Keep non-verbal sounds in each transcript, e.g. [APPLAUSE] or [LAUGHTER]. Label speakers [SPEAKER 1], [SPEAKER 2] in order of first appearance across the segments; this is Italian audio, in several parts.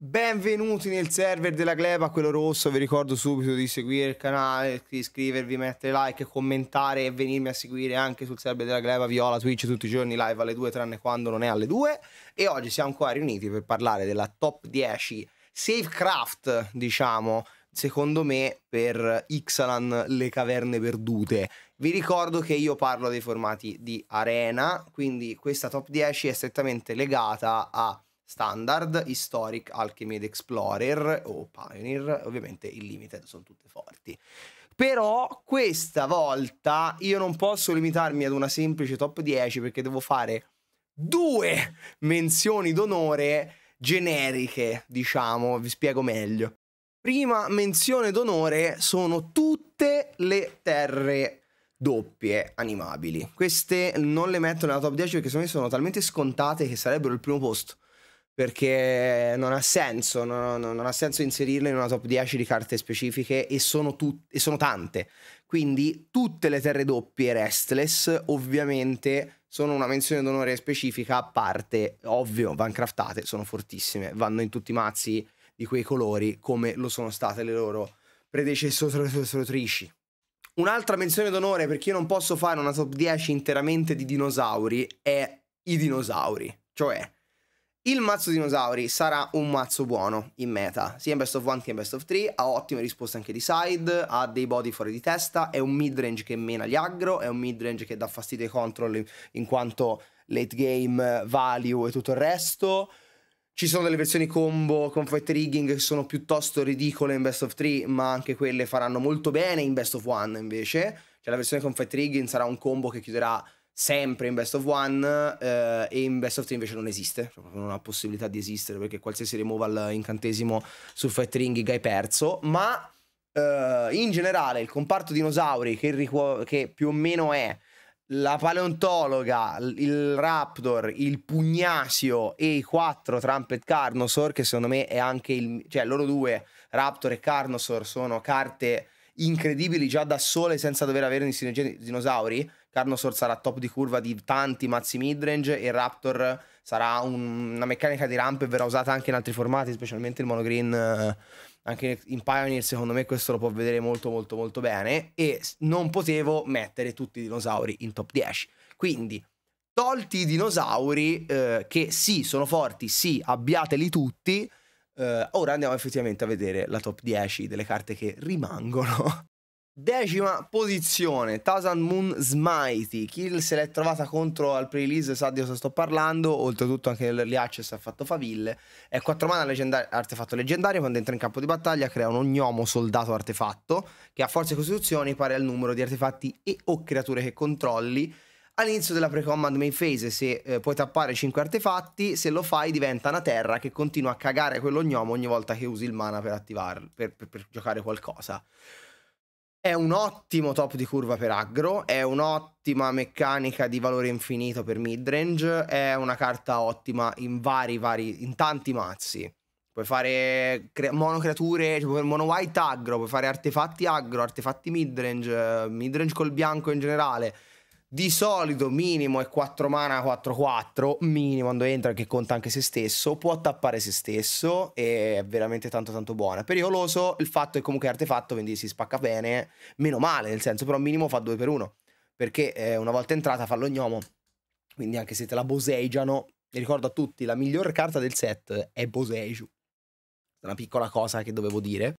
[SPEAKER 1] Benvenuti nel server della Gleba, quello rosso, vi ricordo subito di seguire il canale, di iscrivervi, mettere like, commentare e venirmi a seguire anche sul server della Gleba Viola Twitch tutti i giorni live alle 2 tranne quando non è alle 2 e oggi siamo qua riuniti per parlare della top 10 Safecraft, diciamo, secondo me per Ixalan le caverne perdute. Vi ricordo che io parlo dei formati di arena, quindi questa top 10 è strettamente legata a standard, Historic, Alchemy Explorer o Pioneer, ovviamente il limited sono tutte forti. Però questa volta io non posso limitarmi ad una semplice top 10 perché devo fare due menzioni d'onore generiche, diciamo, vi spiego meglio. Prima menzione d'onore sono tutte le terre doppie animabili. Queste non le metto nella top 10 perché secondo me sono talmente scontate che sarebbero il primo posto perché non ha senso, non, non, non, ha senso inserirle in una top 10 di carte specifiche e sono, tut- e sono tante. Quindi tutte le terre doppie restless ovviamente sono una menzione d'onore specifica a parte, ovvio, van craftate, sono fortissime, vanno in tutti i mazzi di quei colori come lo sono state le loro predecessorici. Un'altra menzione d'onore perché io non posso fare una top 10 interamente di dinosauri è i dinosauri, cioè il mazzo dinosauri sarà un mazzo buono in meta, sia in best of one che in best of three, ha ottime risposte anche di side, ha dei body fuori di testa, è un midrange che mena gli aggro, è un midrange che dà fastidio ai control in quanto late game, value e tutto il resto. Ci sono delle versioni combo con fight rigging che sono piuttosto ridicole in best of three, ma anche quelle faranno molto bene in best of one invece. Cioè la versione con fight rigging sarà un combo che chiuderà sempre in Best of One eh, e in Best of Three invece non esiste, cioè non ha possibilità di esistere perché qualsiasi removal eh, incantesimo sul fight ring hai perso, ma eh, in generale il comparto dinosauri che, il, che, più o meno è la paleontologa, il raptor, il pugnasio e i quattro Trumpet Carnosaur che secondo me è anche il... cioè loro due, raptor e Carnosaur, sono carte incredibili già da sole senza dover avere sinergia di dinosauri Carnosaur sarà top di curva di tanti mazzi midrange e Raptor sarà un, una meccanica di ramp e verrà usata anche in altri formati, specialmente il monogreen. Eh, anche in Pioneer secondo me questo lo può vedere molto molto molto bene e non potevo mettere tutti i dinosauri in top 10. Quindi tolti i dinosauri eh, che sì sono forti, sì abbiateli tutti, eh, ora andiamo effettivamente a vedere la top 10 delle carte che rimangono [LAUGHS] Decima posizione, Thousand Moon Smitey. Kill se l'è trovata contro al pre-release, sa di cosa sto parlando. Oltretutto anche l'early access ha fatto faville. È 4 mana leggendari- artefatto leggendario. Quando entra in campo di battaglia crea un ognomo soldato artefatto che a forza e costituzioni pari al numero di artefatti e o creature che controlli. All'inizio della pre-command main phase se eh, puoi tappare 5 artefatti, se lo fai diventa una terra che continua a cagare quell'ognomo ogni volta che usi il mana per attivarlo, per, per, per giocare qualcosa. È un ottimo top di curva per aggro, è un'ottima meccanica di valore infinito per midrange, è una carta ottima in vari, vari, in tanti mazzi. Puoi fare cre- mono creature, cioè mono white aggro, puoi fare artefatti aggro, artefatti midrange, midrange col bianco in generale. Di solito minimo è 4 mana 4-4, minimo quando entra che conta anche se stesso, può tappare se stesso e è veramente tanto tanto buona. Pericoloso il fatto è comunque artefatto, quindi si spacca bene, meno male nel senso, però minimo fa 2 per 1, perché eh, una volta entrata fa l'ognomo, quindi anche se te la boseigiano, vi ricordo a tutti, la miglior carta del set è Boseju. Una piccola cosa che dovevo dire.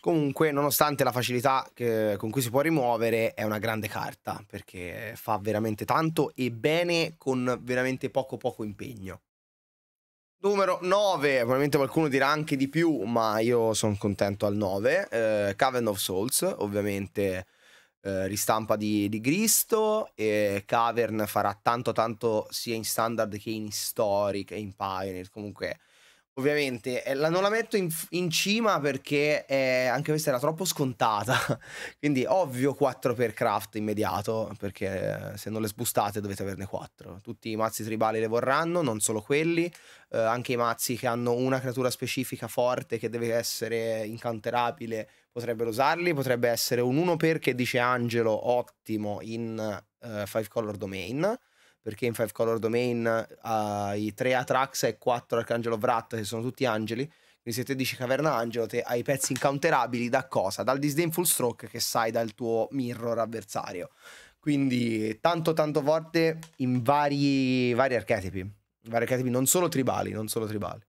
[SPEAKER 1] Comunque, nonostante la facilità che, con cui si può rimuovere, è una grande carta perché fa veramente tanto e bene con veramente poco poco impegno. Numero 9, probabilmente qualcuno dirà anche di più, ma io sono contento al 9. Eh, Cavern of Souls, ovviamente eh, ristampa di, di Gristo. E Cavern farà tanto tanto sia in standard che in historic e in pioneer. Comunque Ovviamente eh, la, non la metto in, in cima perché eh, anche questa era troppo scontata. [LAUGHS] Quindi ovvio 4 per craft immediato, perché eh, se non le sbustate dovete averne 4. Tutti i mazzi tribali le vorranno, non solo quelli, eh, anche i mazzi che hanno una creatura specifica forte che deve essere incanterabile potrebbero usarli, potrebbe essere un 1 per che dice Angelo ottimo in 5 color domain perché in Five Color Domain hai tre Atrax e quattro Arcangelo Vrat che sono tutti angeli. Quindi se te dici Caverna Angelo, te hai pezzi incounterabili da cosa? Dal Disdainful Stroke che sai dal tuo mirror avversario. Quindi tanto tanto forte in vari, vari archetipi. Vari archetipi non solo tribali, non solo tribali.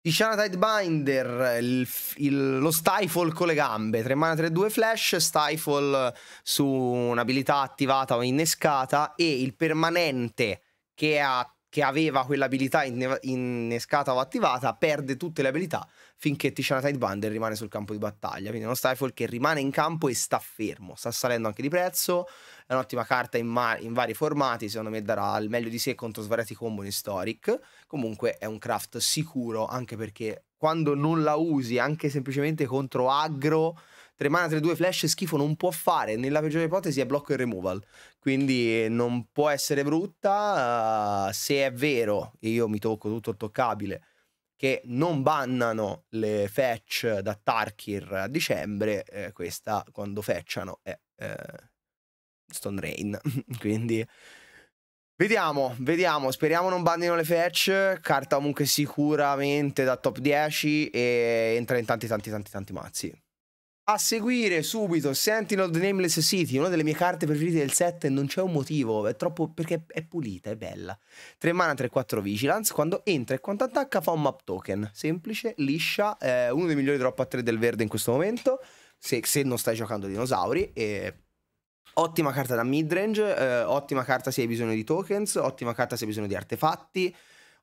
[SPEAKER 1] Tishana Tidebinder, il, il, lo Stifle con le gambe, 3 mana 3-2 flash, Stifle su un'abilità attivata o innescata e il permanente che, ha, che aveva quell'abilità innescata o attivata perde tutte le abilità finché ti c'è una Tidebinder rimane sul campo di battaglia. Quindi è uno Stifle che rimane in campo e sta fermo, sta salendo anche di prezzo. È un'ottima carta in, in vari formati, secondo me darà il meglio di sé contro svariati combo in Historic. Comunque è un craft sicuro anche perché quando non la usi, anche semplicemente contro aggro. 3 mana, 3-2 flash schifo non può fare, nella peggiore ipotesi è blocco e removal, quindi non può essere brutta, uh, se è vero, e io mi tocco tutto toccabile, che non bannano le fetch da Tarkir a dicembre, eh, questa quando fetchano è eh, Stone Rain, [LAUGHS] quindi vediamo, vediamo, speriamo non bannino le fetch, carta comunque sicuramente da top 10 e entra in tanti tanti tanti tanti mazzi. A seguire subito Sentinel The Nameless City, una delle mie carte preferite del set non c'è un motivo, è troppo perché è pulita, è bella. 3 mana, 3-4 Vigilance, quando entra e quando attacca fa un map token, semplice, liscia, eh, uno dei migliori drop a 3 del verde in questo momento, se, se non stai giocando dinosauri e... Ottima carta da midrange, eh, ottima carta se hai bisogno di tokens, ottima carta se hai bisogno di artefatti,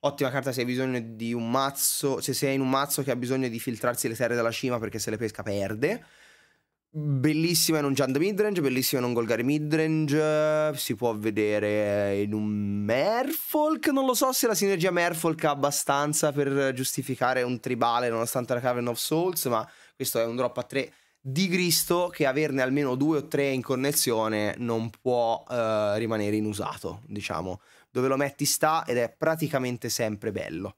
[SPEAKER 1] Ottima carta se hai bisogno di un mazzo, se sei in un mazzo che ha bisogno di filtrarsi le terre dalla cima perché se le pesca perde. Bellissima in un Janda midrange, bellissima in un Golgari midrange, si può vedere in un Merfolk, non lo so se la sinergia Merfolk ha abbastanza per giustificare un tribale nonostante la Cavern of Souls, ma questo è un drop a 3 di Cristo che averne almeno due o tre in connessione non può uh, rimanere inusato, diciamo dove lo metti sta ed è praticamente sempre bello.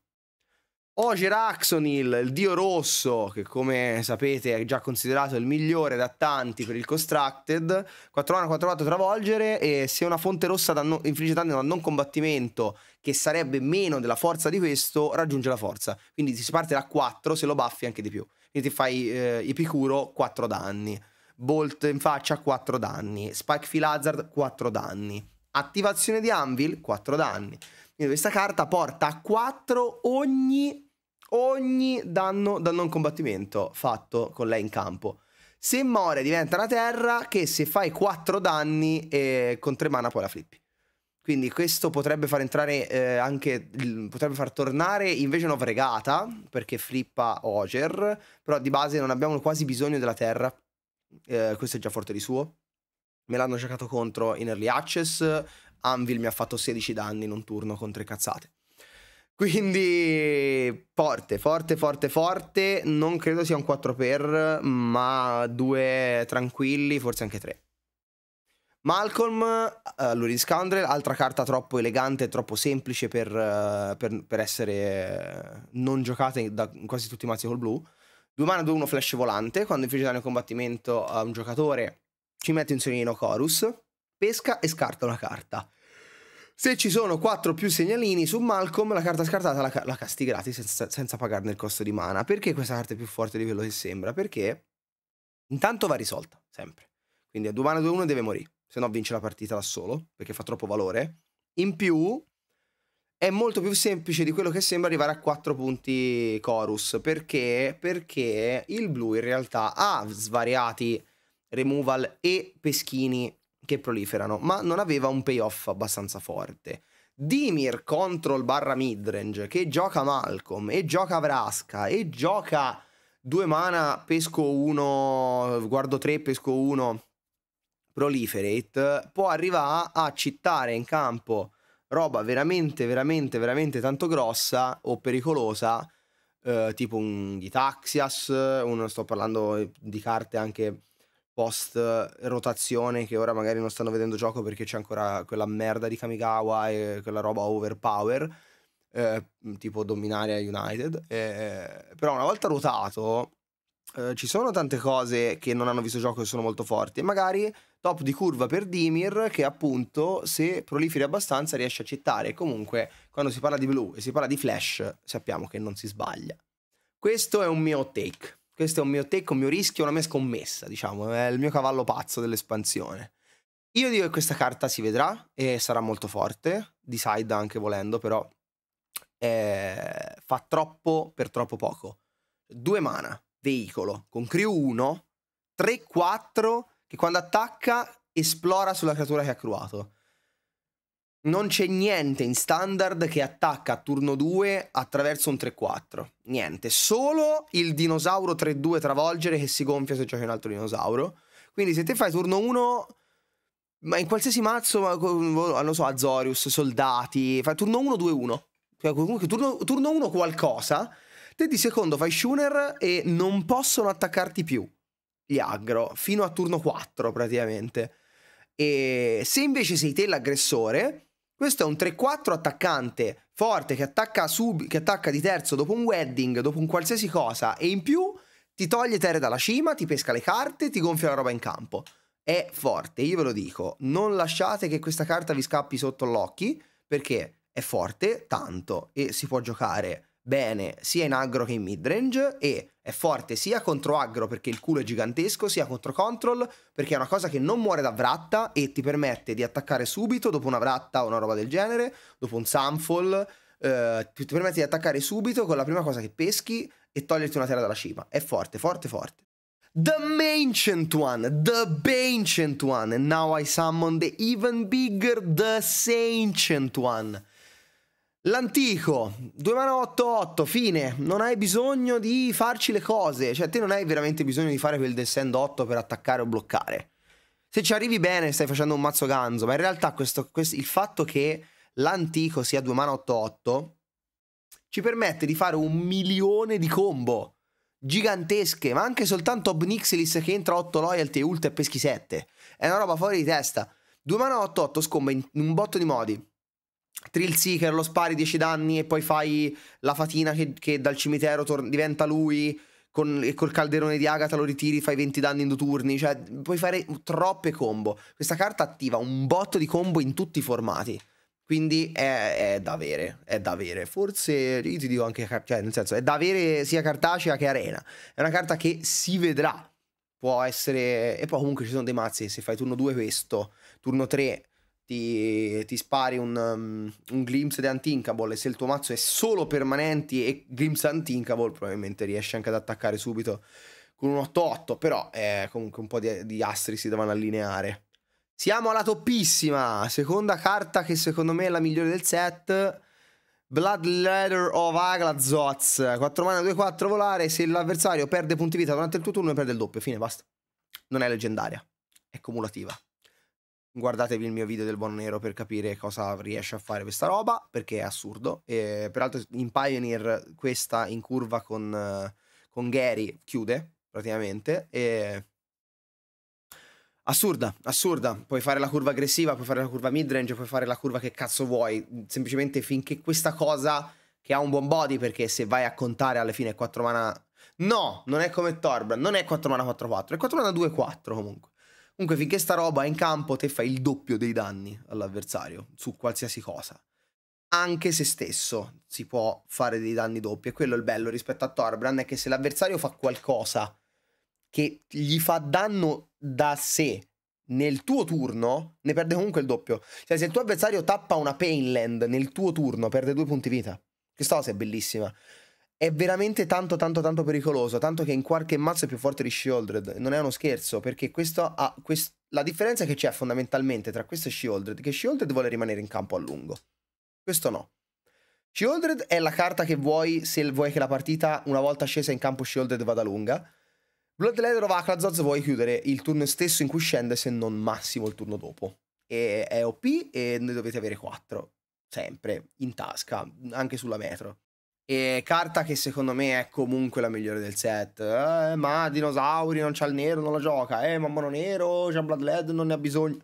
[SPEAKER 1] Oger Axonil, il dio rosso, che come sapete è già considerato il migliore da tanti per il Constructed, 4 mana, 4 4 travolgere e se una fonte rossa danno, infligge danni da non combattimento, che sarebbe meno della forza di questo, raggiunge la forza. Quindi si parte da 4, se lo baffi anche di più. Quindi ti fai eh, Epicuro 4 danni, Bolt in faccia 4 danni, Spike Phil Hazard 4 danni. Attivazione di Anvil, 4 danni. Quindi questa carta porta a 4 ogni, ogni danno da non combattimento fatto con lei in campo. Se muore diventa una terra che se fai 4 danni eh, con 3 mana poi la flippi. Quindi questo potrebbe far entrare eh, anche, potrebbe far tornare invece una fregata, perché flippa Oger, però di base non abbiamo quasi bisogno della terra, eh, questo è già forte di suo me l'hanno giocato contro in early access, Anvil mi ha fatto 16 danni in un turno con tre cazzate. Quindi forte, forte, forte, forte, non credo sia un 4 per, ma due tranquilli, forse anche tre. Malcolm, uh, eh, Lurin Scoundrel, altra carta troppo elegante, troppo semplice per, uh, per, per essere eh, non giocata da quasi tutti i mazzi col blu. Due mana, 2-1 flash volante, quando infligge danno in combattimento a un giocatore ci mette un segnalino chorus, pesca e scarta una carta. Se ci sono 4 più segnalini su Malcolm, la carta scartata la, la casti gratis senza, senza, pagarne il costo di mana. Perché questa carta è più forte di quello che sembra? Perché intanto va risolta, sempre. Quindi a 2 mana 2-1 deve morire, se no vince la partita da solo, perché fa troppo valore. In più è molto più semplice di quello che sembra arrivare a 4 punti chorus. Perché? Perché il blu in realtà ha svariati removal e peschini che proliferano, ma non aveva un payoff abbastanza forte. Dimir control barra midrange che gioca Malcolm e gioca Vraska e gioca due mana, pesco uno, guardo tre, pesco uno, proliferate, può arrivare a cittare in campo roba veramente, veramente, veramente tanto grossa o pericolosa, eh, tipo un Gitaxias, uno, sto parlando di carte anche post eh, rotazione che ora magari non stanno vedendo gioco perché c'è ancora quella merda di Kamigawa e quella roba overpower, eh, tipo dominare United. Eh, però una volta ruotato, eh, ci sono tante cose che non hanno visto gioco e sono molto forti e magari top di curva per Dimir che appunto se proliferi abbastanza riesce a cittare. Comunque quando si parla di blu e si parla di flash sappiamo che non si sbaglia. Questo è un mio take. Questo è un mio take, un mio rischio, una mia scommessa, diciamo, è il mio cavallo pazzo dell'espansione. Io dico che questa carta si vedrà e sarà molto forte, di side anche volendo, però eh, fa troppo per troppo poco. Due mana, veicolo, con crew 1, 3-4, che quando attacca esplora sulla creatura che ha cruato non c'è niente in standard che attacca a turno 2 attraverso un 3-4. Niente, solo il dinosauro 3-2 travolgere che si gonfia se giochi un altro dinosauro. Quindi se te fai turno 1, ma in qualsiasi mazzo, non so, Azorius, soldati, fai turno 1, 2-1. Cioè, comunque turno, 1 qualcosa, te di secondo fai Schooner e non possono attaccarti più gli aggro, fino a turno 4 praticamente. E se invece sei te l'aggressore, questo è un 3-4 attaccante, forte, che attacca, sub, che attacca di terzo dopo un wedding, dopo un qualsiasi cosa, e in più ti toglie terre dalla cima, ti pesca le carte, ti gonfia la roba in campo. È forte, io ve lo dico. Non lasciate che questa carta vi scappi sotto gli occhi, perché è forte tanto e si può giocare bene sia in aggro che in midrange e è forte sia contro aggro perché il culo è gigantesco, sia contro control perché è una cosa che non muore da vratta e ti permette di attaccare subito dopo una vratta o una roba del genere, dopo un sunfall, eh, ti permette di attaccare subito con la prima cosa che peschi e toglierti una terra dalla cima. È forte, forte, forte. The Ancient One, the Ancient One, and now I summon the even bigger The Ancient One. L'antico, 2 8, 8, fine, non hai bisogno di farci le cose, cioè te non hai veramente bisogno di fare quel descend 8 per attaccare o bloccare. Se ci arrivi bene stai facendo un mazzo ganzo, ma in realtà questo, questo, il fatto che l'antico sia 2 mana 8 8 ci permette di fare un milione di combo gigantesche, ma anche soltanto Obnixilis che entra 8 loyalty e ult e peschi 7. È una roba fuori di testa. 2 mana 8-8 scomba in un botto di modi. Trill Seeker, lo spari 10 danni e poi fai la fatina che, che dal cimitero diventa lui con, e col calderone di Agatha lo ritiri, fai 20 danni in due turni, cioè puoi fare troppe combo. Questa carta attiva un botto di combo in tutti i formati. Quindi è, è da avere, è da avere. Forse io ti dico anche, cioè nel senso, è da avere sia cartacea che arena. È una carta che si vedrà. Può essere... E poi comunque ci sono dei mazzi, se fai turno 2 questo, turno 3 ti, ti spari un, um, un Glimpse di Antinkable e se il tuo mazzo è solo permanenti e Glimpse Antinkable probabilmente riesci anche ad attaccare subito con un 8-8, però eh, comunque un po' di, di astri si devono allineare. Siamo alla toppissima, seconda carta che secondo me è la migliore del set. Bloodletter of Aglazots 4 mana 2-4 volare Se l'avversario perde punti vita durante il tuo turno perde il doppio Fine basta Non è leggendaria È cumulativa guardatevi il mio video del buon nero per capire cosa riesce a fare questa roba, perché è assurdo. E, peraltro in Pioneer questa in curva con, con Gary chiude, praticamente, e... Assurda, assurda. Puoi fare la curva aggressiva, puoi fare la curva midrange, puoi fare la curva che cazzo vuoi. Semplicemente finché questa cosa che ha un buon body, perché se vai a contare alla fine è 4 mana... No, non è come Torbran, non è 4 mana 4-4, è 4 mana 2-4 comunque. Comunque, finché sta roba è in campo, te fai il doppio dei danni all'avversario su qualsiasi cosa. Anche se stesso si può fare dei danni doppi. E quello è il bello rispetto a Torbran: è che se l'avversario fa qualcosa che gli fa danno da sé nel tuo turno, ne perde comunque il doppio. Cioè, se il tuo avversario tappa una Painland nel tuo turno, perde due punti vita. Questa cosa è bellissima è veramente tanto tanto tanto pericoloso, tanto che in qualche mazzo è più forte di Shieldred, non è uno scherzo, perché questo ha quest... la differenza che c'è fondamentalmente tra questo e Shieldred, è che Shieldred vuole rimanere in campo a lungo. Questo no. Shieldred è la carta che vuoi se vuoi che la partita una volta scesa in campo Shieldred vada lunga. Bloodletter o Aklazoz vuoi chiudere il turno stesso in cui scende se non massimo il turno dopo. E è OP e ne dovete avere 4, sempre, in tasca, anche sulla metro. E carta che secondo me è comunque la migliore del set. Eh, ma dinosauri non c'ha il nero, non la gioca. Eh, ma mono nero, c'ha Blood Led, non ne ha bisogno.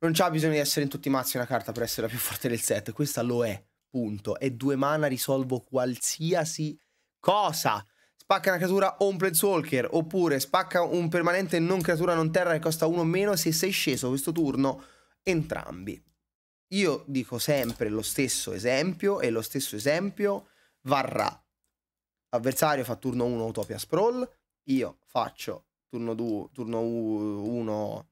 [SPEAKER 1] Non c'ha bisogno di essere in tutti i mazzi una carta per essere la più [LAUGHS] forte del set. Questa lo è, punto. E due mana risolvo qualsiasi cosa. Spacca una creatura o un Planeswalker. Oppure spacca un permanente non creatura non terra che costa uno meno se sei sceso questo turno. Entrambi. Io dico sempre lo stesso esempio e lo stesso esempio varrà. Avversario fa turno 1 Utopia Sprawl, io faccio turno 2, turno 1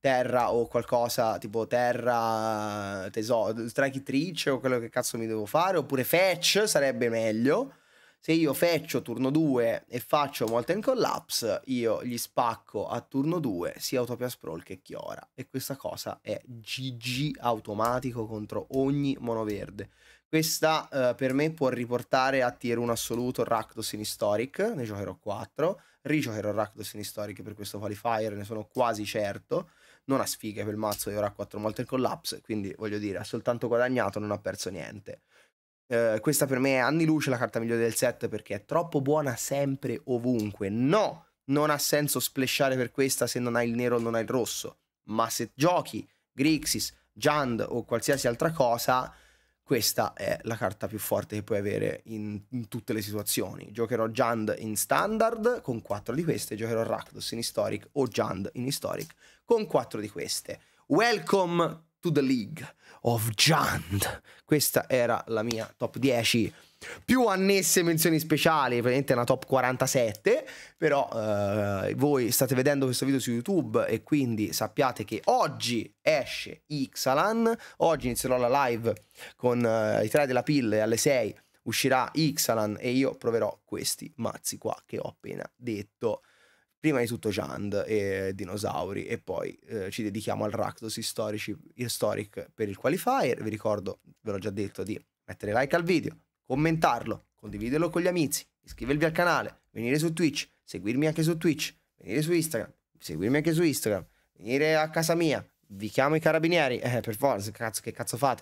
[SPEAKER 1] terra o qualcosa tipo terra tesoro, strike trick o quello che cazzo mi devo fare, oppure fetch sarebbe meglio. Se io fetcho turno 2 e faccio Molten Collapse, io gli spacco a turno 2 sia Utopia Sprawl che Chiora. E questa cosa è GG automatico contro ogni mono verde. Questa eh, per me può riportare a tier 1 assoluto Rakdos in Historic, ne giocherò 4, rigiocherò Rakdos in Historic per questo qualifier, ne sono quasi certo, non ha sfiga per il mazzo e ora ha 4 molte collapse, quindi voglio dire, ha soltanto guadagnato, non ha perso niente. Eh, questa per me è anni luce la carta migliore del set perché è troppo buona sempre ovunque. No, non ha senso splashare per questa se non hai il nero o non hai il rosso, ma se giochi Grixis, Jand o qualsiasi altra cosa questa è la carta più forte che puoi avere in, in tutte le situazioni. Giocherò Jand in standard con 4 di queste, giocherò Rakdos in historic o Jand in historic con 4 di queste. Welcome to the League of Jand. Questa era la mia top 10 più annesse menzioni speciali, ovviamente una top 47, però eh, voi state vedendo questo video su YouTube e quindi sappiate che oggi esce Ixalan, oggi inizierò la live con eh, i 3 della pill e alle 6 uscirà Ixalan e io proverò questi mazzi qua che ho appena detto prima di tutto Jand e dinosauri e poi eh, ci dedichiamo al Rakdos Historic, Historic per il qualifier. Vi ricordo, ve l'ho già detto, di mettere like al video, commentarlo, condividerlo con gli amici, iscrivervi al canale, venire su Twitch, seguirmi anche su Twitch, venire su Instagram, seguirmi anche su Instagram, venire a casa mia, vi chiamo i carabinieri, eh per forza, cazzo, che cazzo fate?